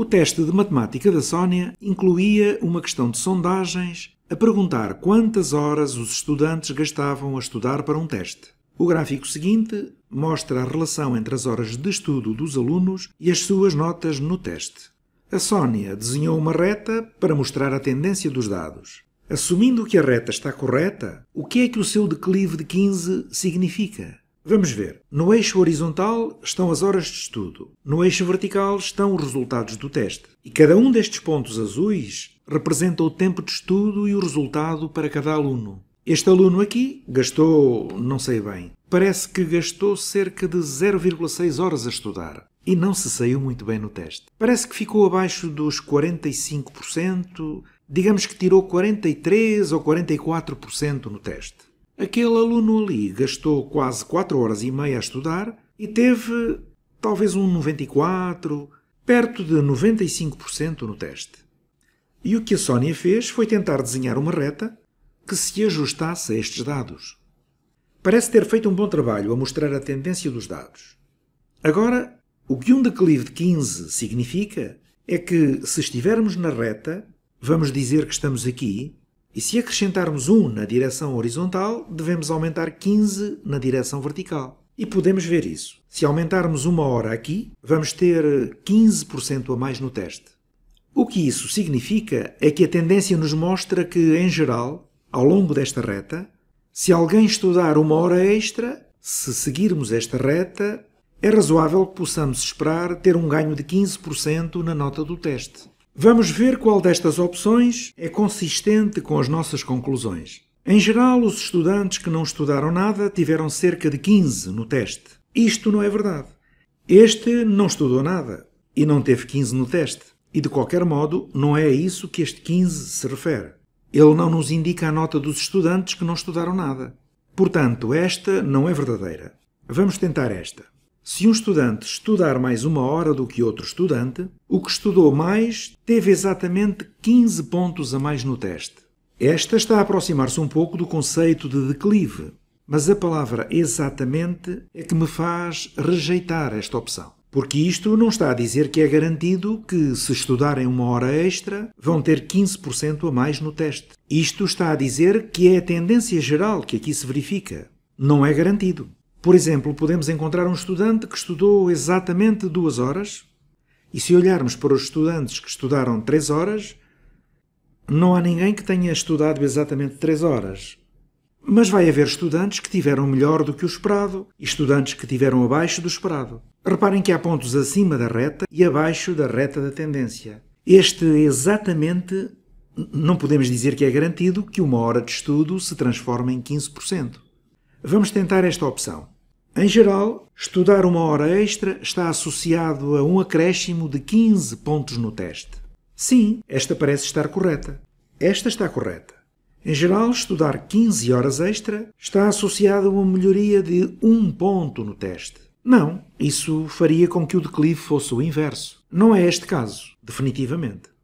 O teste de matemática da Sónia incluía uma questão de sondagens a perguntar quantas horas os estudantes gastavam a estudar para um teste. O gráfico seguinte mostra a relação entre as horas de estudo dos alunos e as suas notas no teste. A Sónia desenhou uma reta para mostrar a tendência dos dados. Assumindo que a reta está correta, o que é que o seu declive de 15 significa? Vamos ver. No eixo horizontal estão as horas de estudo, no eixo vertical estão os resultados do teste. E cada um destes pontos azuis representa o tempo de estudo e o resultado para cada aluno. Este aluno aqui gastou, não sei bem, parece que gastou cerca de 0,6 horas a estudar e não se saiu muito bem no teste. Parece que ficou abaixo dos 45%, digamos que tirou 43 ou 44% no teste. Aquele aluno ali gastou quase 4 horas e meia a estudar e teve talvez um 94, perto de 95% no teste. E o que a Sónia fez foi tentar desenhar uma reta que se ajustasse a estes dados. Parece ter feito um bom trabalho a mostrar a tendência dos dados. Agora, o que um declive de 15 significa é que, se estivermos na reta, vamos dizer que estamos aqui, e se acrescentarmos 1 na direção horizontal, devemos aumentar 15 na direção vertical. E podemos ver isso. Se aumentarmos uma hora aqui, vamos ter 15% a mais no teste. O que isso significa é que a tendência nos mostra que, em geral, ao longo desta reta, se alguém estudar uma hora extra, se seguirmos esta reta, é razoável que possamos esperar ter um ganho de 15% na nota do teste. Vamos ver qual destas opções é consistente com as nossas conclusões. Em geral, os estudantes que não estudaram nada tiveram cerca de 15 no teste. Isto não é verdade. Este não estudou nada e não teve 15 no teste. E de qualquer modo, não é a isso que este 15 se refere. Ele não nos indica a nota dos estudantes que não estudaram nada. Portanto, esta não é verdadeira. Vamos tentar esta. Se um estudante estudar mais uma hora do que outro estudante, o que estudou mais teve exatamente 15 pontos a mais no teste. Esta está a aproximar-se um pouco do conceito de declive, mas a palavra exatamente é que me faz rejeitar esta opção. Porque isto não está a dizer que é garantido que, se estudarem uma hora extra, vão ter 15% a mais no teste. Isto está a dizer que é a tendência geral que aqui se verifica. Não é garantido. Por exemplo, podemos encontrar um estudante que estudou exatamente duas horas, e se olharmos para os estudantes que estudaram três horas, não há ninguém que tenha estudado exatamente três horas. Mas vai haver estudantes que tiveram melhor do que o esperado e estudantes que tiveram abaixo do esperado. Reparem que há pontos acima da reta e abaixo da reta da tendência. Este é exatamente não podemos dizer que é garantido que uma hora de estudo se transforma em 15%. Vamos tentar esta opção. Em geral, estudar uma hora extra está associado a um acréscimo de 15 pontos no teste. Sim, esta parece estar correta. Esta está correta. Em geral, estudar 15 horas extra está associado a uma melhoria de 1 ponto no teste. Não, isso faria com que o declive fosse o inverso. Não é este caso, definitivamente.